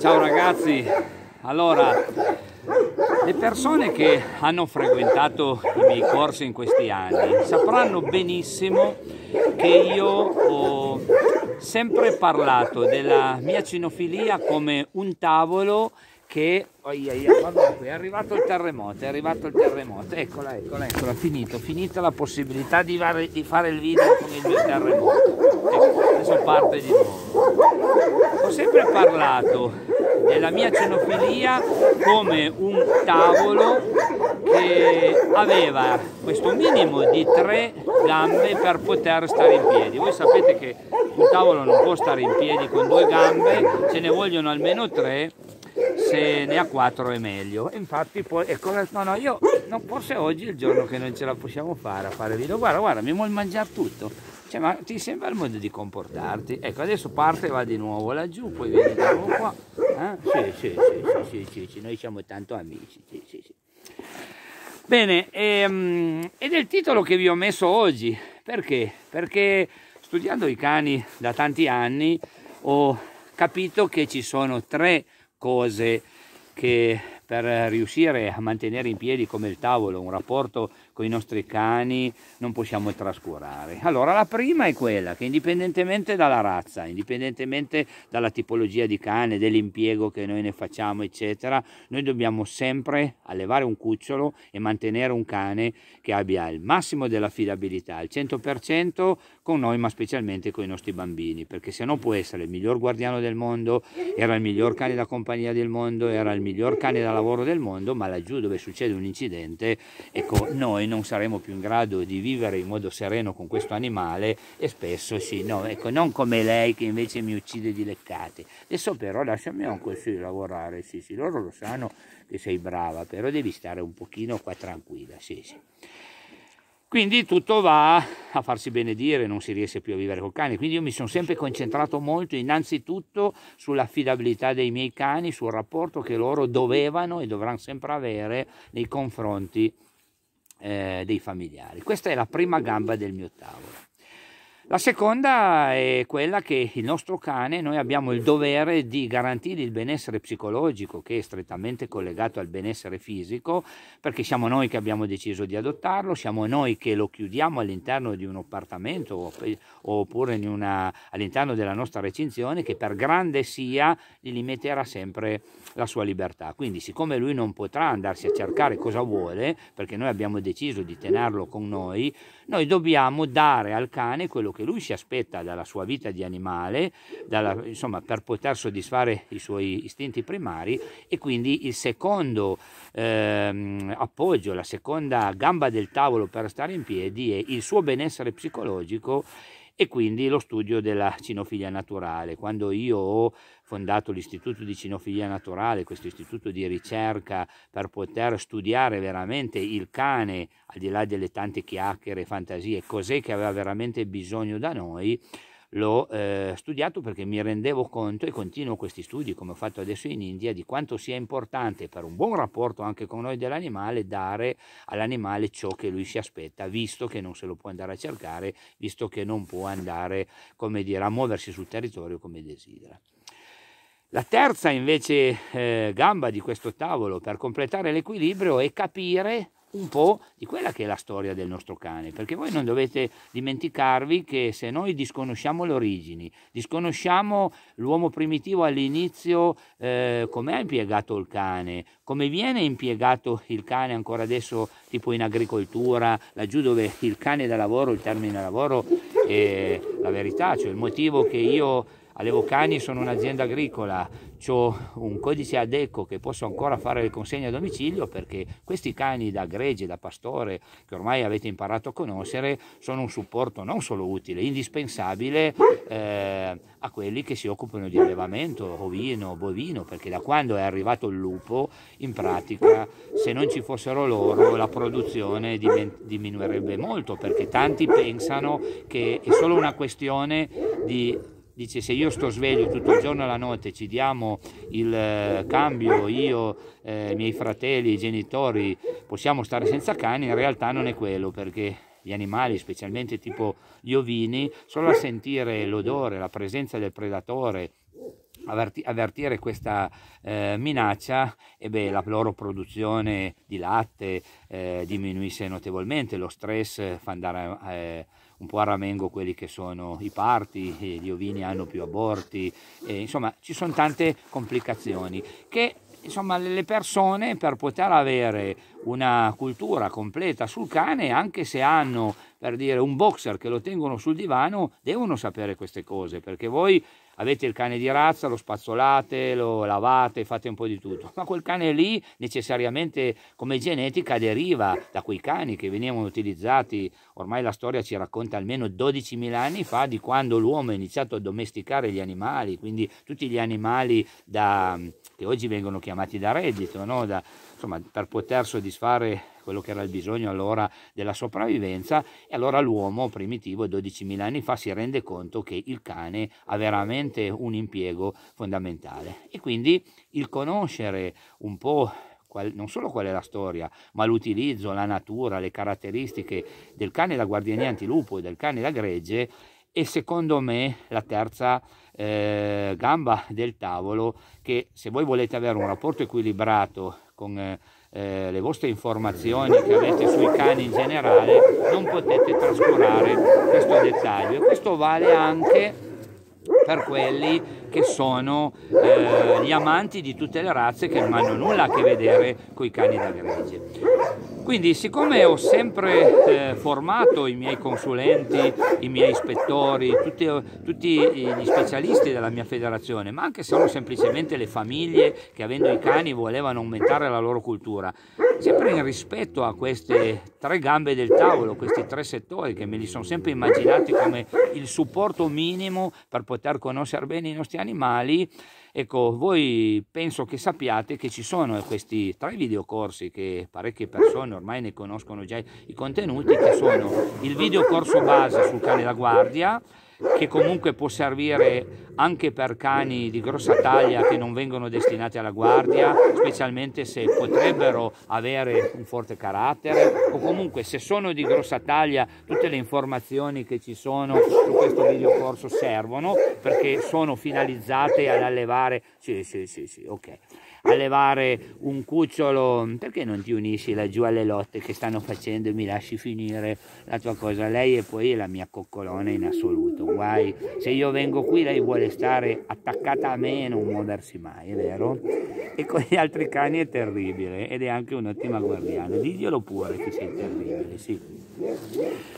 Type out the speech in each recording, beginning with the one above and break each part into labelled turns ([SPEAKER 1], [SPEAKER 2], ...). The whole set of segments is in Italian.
[SPEAKER 1] Ciao ragazzi, allora le persone che hanno frequentato i miei corsi in questi anni sapranno benissimo che io ho sempre parlato della mia cinofilia come un tavolo che oh, ia, ia, guarda qui, è arrivato il terremoto, è arrivato il terremoto, eccola, eccola, eccola, finito, finita la possibilità di, fare il video con il mio terremoto. Ecco, adesso parte di nuovo. Ho sempre parlato della mia cenofilia come un tavolo che aveva questo minimo di tre gambe per poter stare in piedi. Voi sapete che un tavolo non può stare in piedi con due gambe, ce ne vogliono almeno tre se ne ha quattro è meglio. Infatti poi, ecco, no, no, io no, forse oggi è il giorno che non ce la possiamo fare a fare video. Guarda, guarda, mi vuol mangiare tutto. Cioè, ma ti sembra il modo di comportarti? Ecco, adesso parte e va di nuovo laggiù, poi vieni da nuovo qua. Eh? Sì, sì, sì, sì, noi siamo tanto amici. Bene, ehm, ed è il titolo che vi ho messo oggi. Perché? Perché studiando i cani da tanti anni ho capito che ci sono tre cose che per riuscire a mantenere in piedi come il tavolo un rapporto con i nostri cani non possiamo trascurare. Allora la prima è quella che indipendentemente dalla razza, indipendentemente dalla tipologia di cane, dell'impiego che noi ne facciamo, eccetera, noi dobbiamo sempre allevare un cucciolo e mantenere un cane che abbia il massimo dell'affidabilità, il 100% con noi, ma specialmente con i nostri bambini, perché se no può essere il miglior guardiano del mondo, era il miglior cane da compagnia del mondo, era il miglior cane da lavoro del mondo, ma laggiù dove succede un incidente, ecco, noi non saremo più in grado di vivere in modo sereno con questo animale e spesso sì, no, ecco, non come lei che invece mi uccide di leccate. Adesso però lasciami così lavorare, sì, sì, loro lo sanno che sei brava, però devi stare un pochino qua tranquilla, sì, sì. Quindi tutto va a farsi benedire, non si riesce più a vivere col cane. Quindi io mi sono sempre concentrato molto innanzitutto sull'affidabilità dei miei cani, sul rapporto che loro dovevano e dovranno sempre avere nei confronti di eh, dei familiari. Questa è la prima gamba del mio tavolo. La seconda è quella che il nostro cane, noi abbiamo il dovere di garantire il benessere psicologico che è strettamente collegato al benessere fisico, perché siamo noi che abbiamo deciso di adottarlo, siamo noi che lo chiudiamo all'interno di un appartamento oppure una, all'interno della nostra recinzione che per grande sia gli limiterà sempre la sua libertà. Quindi siccome lui non potrà andarsi a cercare cosa vuole, perché noi abbiamo deciso di tenerlo con noi, noi dobbiamo dare al cane quello che che lui si aspetta dalla sua vita di animale, dalla, insomma, per poter soddisfare i suoi istinti primari e quindi il secondo ehm, appoggio, la seconda gamba del tavolo per stare in piedi è il suo benessere psicologico e quindi lo studio della cinofilia naturale. Quando io ho fondato l'Istituto di Cinofilia Naturale, questo istituto di ricerca per poter studiare veramente il cane, al di là delle tante chiacchiere e fantasie, cos'è che aveva veramente bisogno da noi l'ho eh, studiato perché mi rendevo conto e continuo questi studi come ho fatto adesso in India di quanto sia importante per un buon rapporto anche con noi dell'animale dare all'animale ciò che lui si aspetta visto che non se lo può andare a cercare visto che non può andare come dire a muoversi sul territorio come desidera la terza invece eh, gamba di questo tavolo per completare l'equilibrio è capire un po' di quella che è la storia del nostro cane, perché voi non dovete dimenticarvi che se noi disconosciamo le origini, disconosciamo l'uomo primitivo all'inizio, eh, come ha impiegato il cane, come viene impiegato il cane ancora adesso tipo in agricoltura, laggiù dove il cane da lavoro, il termine lavoro è la verità, cioè il motivo che io Alevocani sono un'azienda agricola, ho un codice adecco che posso ancora fare le consegne a domicilio perché questi cani da gregge, da pastore, che ormai avete imparato a conoscere, sono un supporto non solo utile, indispensabile eh, a quelli che si occupano di allevamento ovino, bovino, perché da quando è arrivato il lupo, in pratica, se non ci fossero loro, la produzione diminuirebbe molto, perché tanti pensano che è solo una questione di dice se io sto sveglio tutto il giorno e la notte, ci diamo il eh, cambio, io, eh, i miei fratelli, i genitori, possiamo stare senza cani, in realtà non è quello perché gli animali, specialmente tipo gli ovini, solo a sentire l'odore, la presenza del predatore, avvertire questa eh, minaccia e beh, la loro produzione di latte eh, diminuisce notevolmente, lo stress fa andare a, eh, un po' a ramengo quelli che sono i parti, gli ovini hanno più aborti, e, insomma ci sono tante complicazioni che insomma le persone per poter avere una cultura completa sul cane, anche se hanno per dire un boxer che lo tengono sul divano, devono sapere queste cose perché voi avete il cane di razza, lo spazzolate, lo lavate, fate un po' di tutto, ma quel cane lì necessariamente come genetica deriva da quei cani che venivano utilizzati, ormai la storia ci racconta almeno 12.000 anni fa di quando l'uomo ha iniziato a domesticare gli animali, quindi tutti gli animali da, che oggi vengono chiamati da reddito, no? da, insomma, per poter soddisfare quello che era il bisogno allora della sopravvivenza e allora l'uomo primitivo 12.000 anni fa si rende conto che il cane ha veramente un impiego fondamentale e quindi il conoscere un po' Qual, non solo qual è la storia, ma l'utilizzo, la natura, le caratteristiche del cane da guardiani antilupo e del cane da gregge e secondo me la terza eh, gamba del tavolo che se voi volete avere un rapporto equilibrato con eh, eh, le vostre informazioni che avete sui cani in generale, non potete trascurare questo dettaglio. E questo vale anche per quelli che sono eh, gli amanti di tutte le razze che non hanno nulla a che vedere con i cani da gregge. Quindi siccome ho sempre eh, formato i miei consulenti, i miei ispettori, tutti, tutti, gli specialisti della mia federazione, ma anche solo semplicemente le famiglie che avendo i cani volevano aumentare la loro cultura, sempre in rispetto a queste tre gambe del tavolo, questi tre settori che me li sono sempre immaginati come il supporto minimo per poter conoscere bene i nostri animali, ecco, voi penso che sappiate che ci sono questi tre videocorsi che parecchie persone ormai ne conoscono già i contenuti, che sono il videocorso base sul cane da guardia, che comunque può servire anche per cani di grossa taglia che non vengono destinati alla guardia, specialmente se potrebbero avere un forte carattere o comunque se sono di grossa taglia tutte le informazioni che ci sono su questo video corso servono perché sono finalizzate ad allevare. Sì, sì, sì, sì, ok allevare un cucciolo, perché non ti unisci laggiù alle lotte che stanno facendo e mi lasci finire la tua cosa? Lei e poi è la mia coccolona in assoluto, guai, se io vengo qui lei vuole stare attaccata a me e non muoversi mai, è vero? E con gli altri cani è terribile ed è anche un'ottima guardiana, diglielo pure che sei terribile, sì.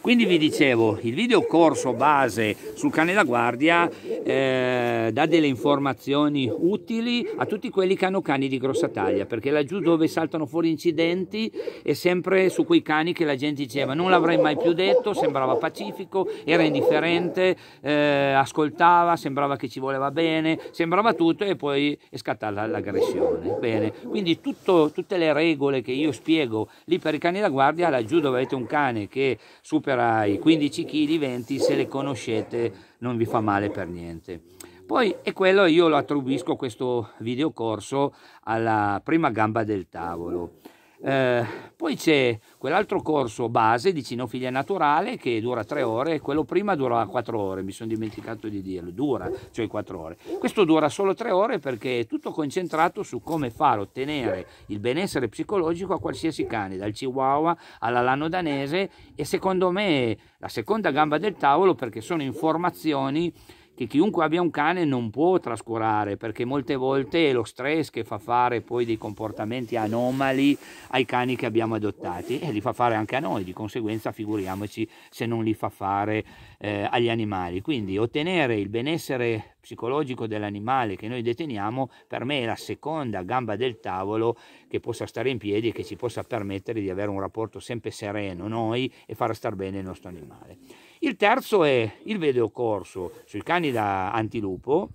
[SPEAKER 1] Quindi vi dicevo, il video corso base sul cane da guardia eh, dà delle informazioni utili a tutti quelli che hanno cani di grossa taglia, perché laggiù dove saltano fuori incidenti è sempre su quei cani che la gente diceva non l'avrei mai più detto, sembrava pacifico, era indifferente, eh, ascoltava, sembrava che ci voleva bene, sembrava tutto e poi è scattata l'aggressione. Bene, quindi tutto, tutte le regole che io spiego lì per i cani da guardia, laggiù dove avete un cane che supera i 15 kg, 20 se le conoscete non vi fa male per niente. Poi è quello io lo attribuisco questo videocorso alla prima gamba del tavolo. Eh, poi c'è quell'altro corso base di cinofilia naturale che dura tre ore e quello prima dura quattro ore, mi sono dimenticato di dirlo, dura cioè quattro ore. Questo dura solo tre ore perché è tutto concentrato su come far ottenere il benessere psicologico a qualsiasi cane, dal chihuahua all'alano danese e secondo me la seconda gamba del tavolo perché sono informazioni che chiunque abbia un cane non può trascurare perché molte volte è lo stress che fa fare poi dei comportamenti anomali ai cani che abbiamo adottati e li fa fare anche a noi, di conseguenza figuriamoci se non li fa fare eh, agli animali. Quindi ottenere il benessere psicologico dell'animale che noi deteniamo per me è la seconda gamba del tavolo che possa stare in piedi e che ci possa permettere di avere un rapporto sempre sereno noi e far star bene il nostro animale. Il terzo è il videocorso sui cani da antilupo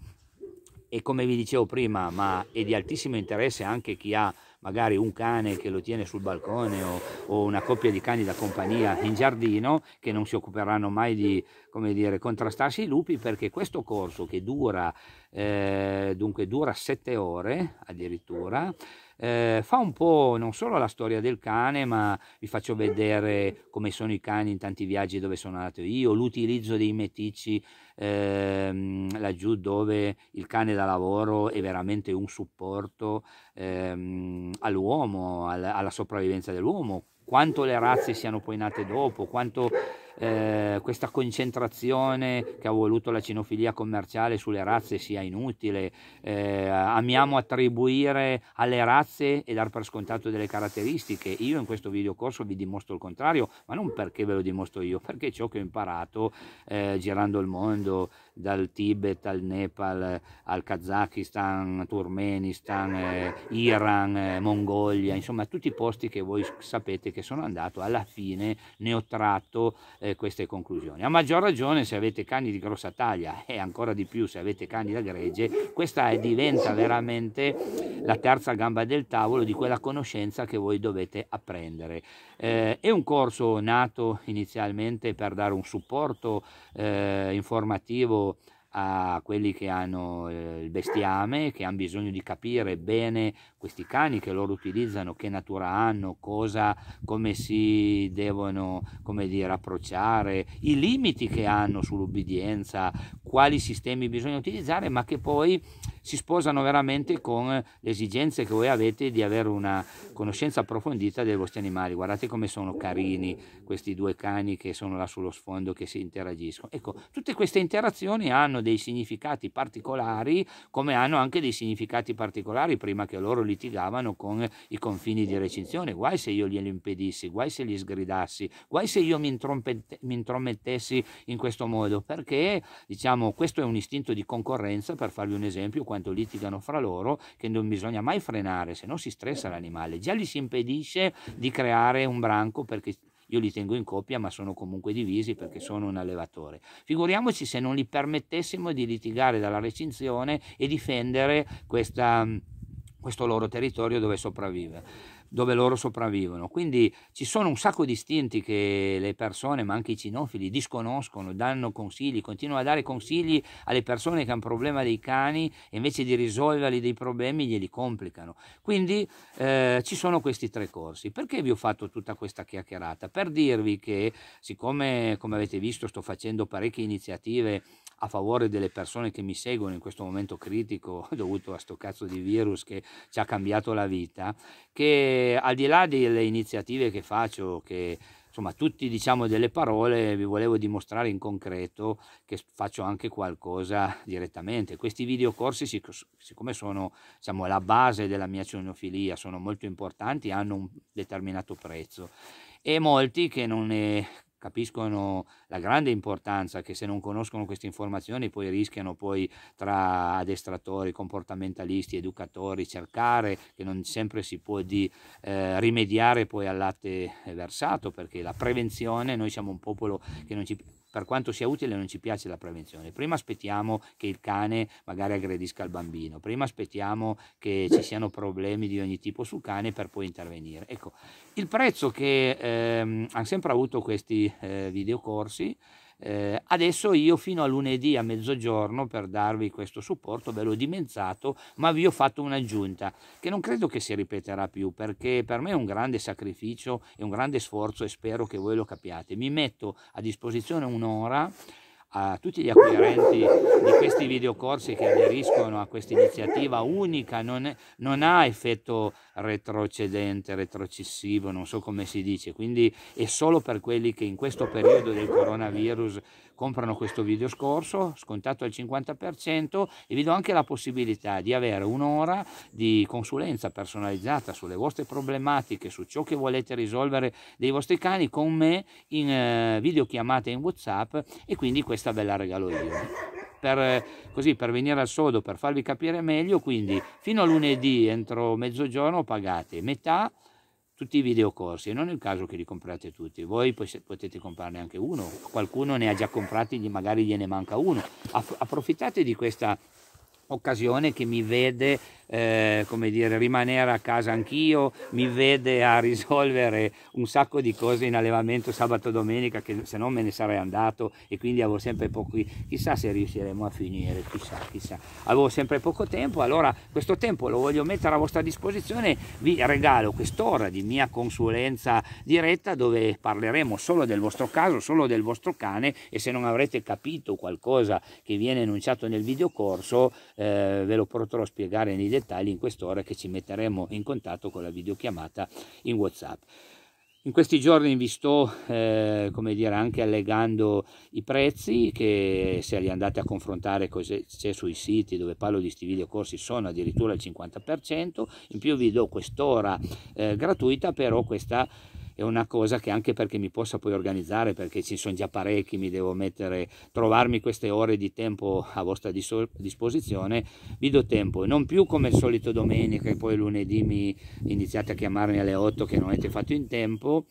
[SPEAKER 1] e come vi dicevo prima, ma è di altissimo interesse anche chi ha magari un cane che lo tiene sul balcone o, o, una coppia di cani da compagnia in giardino che non si occuperanno mai di come dire, contrastarsi i lupi perché questo corso che dura, eh, dunque dura 7 ore addirittura eh, fa un po' non solo la storia del cane, ma vi faccio vedere come sono i cani in tanti viaggi dove sono andato io, l'utilizzo dei meticci ehm, laggiù dove il cane da lavoro è veramente un supporto ehm, all'uomo, alla sopravvivenza dell'uomo, quanto le razze siano poi nate dopo, quanto eh, questa concentrazione che ha voluto la cinofilia commerciale sulle razze sia inutile, eh, amiamo attribuire alle razze e dar per scontato delle caratteristiche, io in questo video corso vi dimostro il contrario, ma non perché ve lo dimostro io, perché ciò che ho imparato eh, girando il mondo, dal Tibet al Nepal, al Kazakistan, Turmenistan, eh, Iran, eh, Mongolia, insomma tutti i posti che voi sapete che sono andato, alla fine ne ho tratto eh, queste conclusioni. A maggior ragione se avete cani di grossa taglia e ancora di più se avete cani da gregge, questa è, diventa veramente la terza gamba del tavolo di quella conoscenza che voi dovete apprendere. Eh, è un corso nato inizialmente per dare un supporto eh, informativo a quelli che hanno eh, il bestiame, che hanno bisogno di capire bene questi cani che loro utilizzano, che natura hanno, cosa, come si devono come dire, approcciare, i limiti che hanno sull'obbedienza, quali sistemi bisogna utilizzare, ma che poi si sposano veramente con le esigenze che voi avete di avere una conoscenza approfondita dei vostri animali. Guardate come sono carini questi due cani che sono là sullo sfondo, che si interagiscono. Ecco, tutte queste interazioni hanno dei significati particolari come hanno anche dei significati particolari prima che loro litigavano con i confini di recinzione. Guai se io glielo impedissi, guai se li sgridassi, guai se io mi, intromettessi in questo modo, perché diciamo questo è un istinto di concorrenza, per farvi un esempio, quando litigano fra loro, che non bisogna mai frenare, se no si stressa l'animale, già gli si impedisce di creare un branco perché io li tengo in coppia ma sono comunque divisi perché sono un allevatore. Figuriamoci se non gli permettessimo di litigare dalla recinzione e difendere questa mm, questo loro territorio dove sopravvive dove loro sopravvivono. Quindi ci sono un sacco di istinti che le persone, ma anche i cinofili, disconoscono, danno consigli, continuano a dare consigli alle persone che hanno un problema dei cani e invece di risolverli dei problemi glieli complicano. Quindi eh, ci sono questi tre corsi. Perché vi ho fatto tutta questa chiacchierata? Per dirvi che siccome, come avete visto, sto facendo parecchie iniziative a favore delle persone che mi seguono in questo momento critico dovuto a sto cazzo di virus che ci ha cambiato la vita, che al di là delle iniziative che faccio, che insomma tutti diciamo delle parole vi volevo dimostrare in concreto che faccio anche qualcosa direttamente questi videocorsi sic- siccome sono diciamo, la base della mia cineofilia sono molto importanti hanno un determinato prezzo e molti che non ne capiscono la grande importanza che se non conoscono queste informazioni poi rischiano poi tra addestratori, comportamentalisti, educatori cercare che non sempre si può di eh, rimediare poi al latte versato perché la prevenzione, noi siamo un popolo che non ci per quanto sia utile non ci piace la prevenzione, prima aspettiamo che il cane magari aggredisca il bambino, prima aspettiamo che ci siano problemi di ogni tipo sul cane per poi intervenire. Ecco, il prezzo che ehm, hanno sempre avuto questi eh, videocorsi eh, adesso io fino a lunedì a mezzogiorno per darvi questo supporto ve l'ho dimezzato, ma vi ho fatto un'aggiunta che non credo che si ripeterà più perché per me è un grande sacrificio, e un grande sforzo e spero che voi lo capiate. Mi metto a disposizione un'ora a tutti gli acquirenti di questi videocorsi che aderiscono a questa iniziativa unica, non, è, non, ha effetto retrocedente, retrocessivo, non so come si dice, quindi è solo per quelli che in questo periodo del coronavirus comprano questo video scorso, scontato al 50% e vi do anche la possibilità di avere un'ora di consulenza personalizzata sulle vostre problematiche, su ciò che volete risolvere dei vostri cani con me in eh, videochiamate in Whatsapp e quindi questa questa ve la regalo io. Per, eh, così, per venire al sodo, per farvi capire meglio, quindi fino a lunedì entro mezzogiorno pagate metà tutti i videocorsi non è il caso che li comprate tutti, voi potete comprarne anche uno, qualcuno ne ha già comprati, magari gliene manca uno, approfittate di questa occasione che mi vede eh, come dire, rimanere a casa anch'io, mi vede a risolvere un sacco di cose in allevamento sabato e domenica che se no me ne sarei andato e quindi avevo sempre pochi, chissà se riusciremo a finire, chissà, chissà, avevo sempre poco tempo, allora questo tempo lo voglio mettere a vostra disposizione, vi regalo quest'ora di mia consulenza diretta dove parleremo solo del vostro caso, solo del vostro cane e se non avrete capito qualcosa che viene enunciato nel videocorso eh, ve lo potrò spiegare nei dettagli in quest'ora che ci metteremo in contatto con la videochiamata in Whatsapp. In questi giorni vi sto eh, dire, anche allegando i prezzi che se li andate a confrontare c'è sui siti dove parlo di questi corsi sono addirittura il 50%, in più vi do quest'ora eh, gratuita però questa una cosa che anche perché mi possa poi organizzare, perché ci sono già parecchi, mi devo mettere, trovarmi queste ore di tempo a vostra disposizione, vi do tempo, non più come al solito domenica e poi lunedì mi iniziate a chiamarmi alle 8 che non avete fatto in tempo,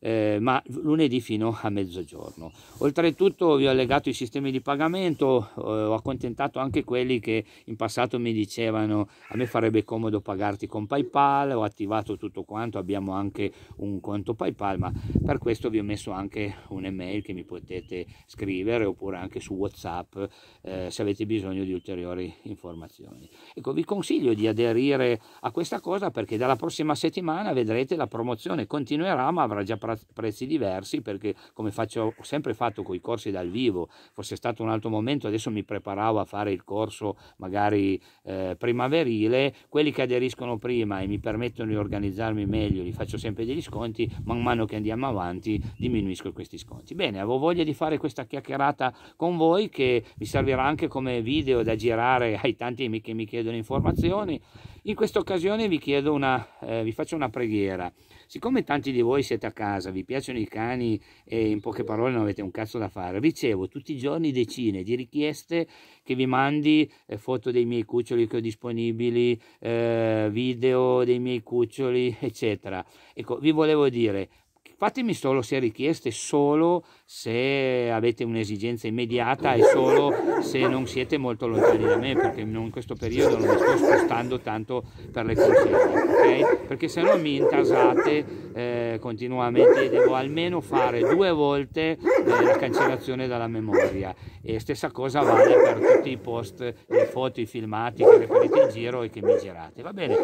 [SPEAKER 1] eh, ma lunedì fino a mezzogiorno. Oltretutto vi ho allegato i sistemi di pagamento, eh, ho accontentato anche quelli che in passato mi dicevano a me farebbe comodo pagarti con PayPal, ho attivato tutto quanto, abbiamo anche un conto PayPal, ma per questo vi ho messo anche un'email che mi potete scrivere oppure anche su WhatsApp eh, se avete bisogno di ulteriori informazioni. Ecco, vi consiglio di aderire a questa cosa perché dalla prossima settimana vedrete la promozione continuerà ma avrà già prezzi diversi perché come faccio, ho sempre fatto con i corsi dal vivo, fosse stato un altro momento, adesso mi preparavo a fare il corso magari eh, primaverile, quelli che aderiscono prima e mi permettono di organizzarmi meglio, gli faccio sempre degli sconti, man mano che andiamo avanti diminuisco questi sconti. Bene, avevo voglia di fare questa chiacchierata con voi che mi servirà anche come video da girare ai tanti che mi chiedono informazioni. In questa occasione vi, chiedo una, eh, vi faccio una preghiera. Siccome tanti di voi siete a casa, vi piacciono i cani e in poche parole non avete un cazzo da fare, ricevo tutti i giorni decine di richieste che vi mandi eh, foto dei miei cuccioli che ho disponibili, eh, video dei miei cuccioli, eccetera. Ecco, vi volevo dire, Fatemi solo se richieste, solo se avete un'esigenza immediata e solo se non siete molto lontani da me, perché in questo periodo non mi sto spostando tanto per le consegne, ok? Perché se no mi intasate eh, continuamente, devo almeno fare due volte eh, la cancellazione dalla memoria. E stessa cosa vale per tutti i post, le foto, i filmati che reperite in giro e che mi girate. Va bene,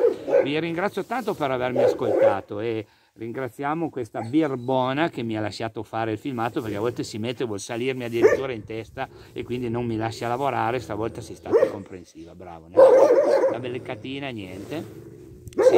[SPEAKER 1] vi ringrazio tanto per avermi ascoltato e ringraziamo questa birbona che mi ha lasciato fare il filmato perché a volte si mette vuol salirmi addirittura in testa e quindi non mi lascia lavorare stavolta sei stata comprensiva bravo ne? la bellecatina niente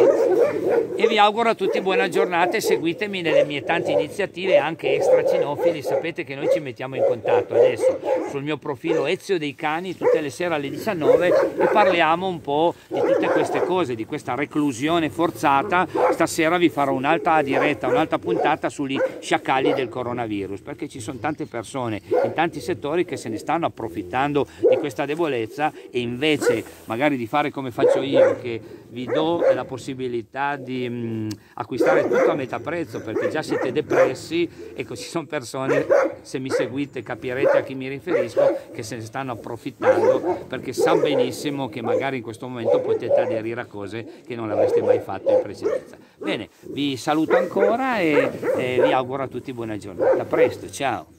[SPEAKER 1] tutti e vi auguro a tutti buona giornata e seguitemi nelle mie tante iniziative anche extra cinofili, sapete che noi ci mettiamo in contatto adesso sul mio profilo Ezio dei Cani tutte le sere alle 19 e parliamo un po' di tutte queste cose, di questa reclusione forzata, stasera vi farò un'altra diretta, un'altra puntata sugli sciacalli del coronavirus perché ci sono tante persone in tanti settori che se ne stanno approfittando di questa debolezza e invece magari di fare come faccio io che vi do la possibilità possibilità di mh, mm, acquistare tutto a metà prezzo perché già siete depressi, ecco ci sono persone, se mi seguite capirete a chi mi riferisco, che se ne stanno approfittando perché sa benissimo che magari in questo momento potete aderire a cose che non avreste mai fatto in precedenza. Bene, vi saluto ancora e, e vi auguro a tutti buona giornata. A presto, ciao!